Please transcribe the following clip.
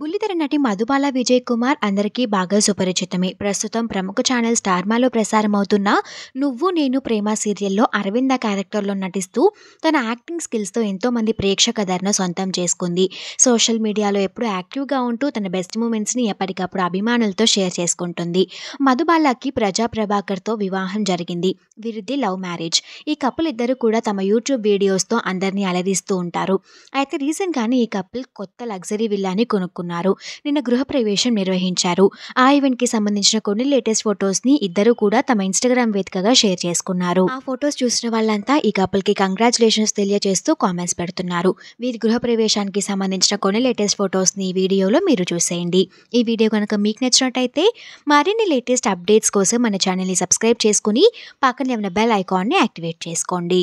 బుల్లితెర నటి మధుబాల విజయ్ కుమార్ అందరికీ బాగా సుపరిచితమే ప్రస్తుతం ప్రముఖ ఛానల్ స్టార్మాలో ప్రసారమవుతున్న నువ్వు నేను ప్రేమ సీరియల్లో అరవింద క్యారెక్టర్లో నటిస్తూ తన యాక్టింగ్ స్కిల్స్తో ఎంతోమంది ప్రేక్షక ధరను సొంతం చేసుకుంది సోషల్ మీడియాలో ఎప్పుడు యాక్టివ్గా ఉంటూ తన బెస్ట్ మూమెంట్స్ని ఎప్పటికప్పుడు అభిమానులతో షేర్ చేసుకుంటుంది మధుబాలకి ప్రజా ప్రభాకర్తో వివాహం జరిగింది వీరిది లవ్ మ్యారేజ్ ఈ కపుల్ ఇద్దరు కూడా తమ యూట్యూబ్ వీడియోస్తో అందరినీ అలరిస్తూ ఉంటారు అయితే రీసెంట్గానే ఈ కపుల్ కొత్త లగ్జరీ విల్లాని కొనుక్కున్నారు చేసుకున్నారు నిన్న గృహప్రవేశం నిర్వహించారు ఆ ఈవెంట్ కి సంబంధించిన కొన్ని లేటెస్ట్ ని ఇద్దరు కూడా తమ ఇన్స్టాగ్రామ్ వేదికగా షేర్ చేసుకున్నారు ఆ ఫొటోస్ చూసిన వాళ్ళంతా ఈ కి కంగ్రాచులేషన్స్ తెలియజేస్తూ కామెంట్స్ పెడుతున్నారు వీరి గృహప్రవేశానికి సంబంధించిన కొన్ని లేటెస్ట్ ఫొటోస్ ని వీడియోలో మీరు చూసేయండి ఈ వీడియో కనుక మీకు నచ్చినట్టయితే మరిన్ని లేటెస్ట్ అప్డేట్స్ కోసం మన ని సబ్స్క్రైబ్ చేసుకుని పక్కనే ఉన్న బెల్ ఐకాన్ ని యాక్టివేట్ చేసుకోండి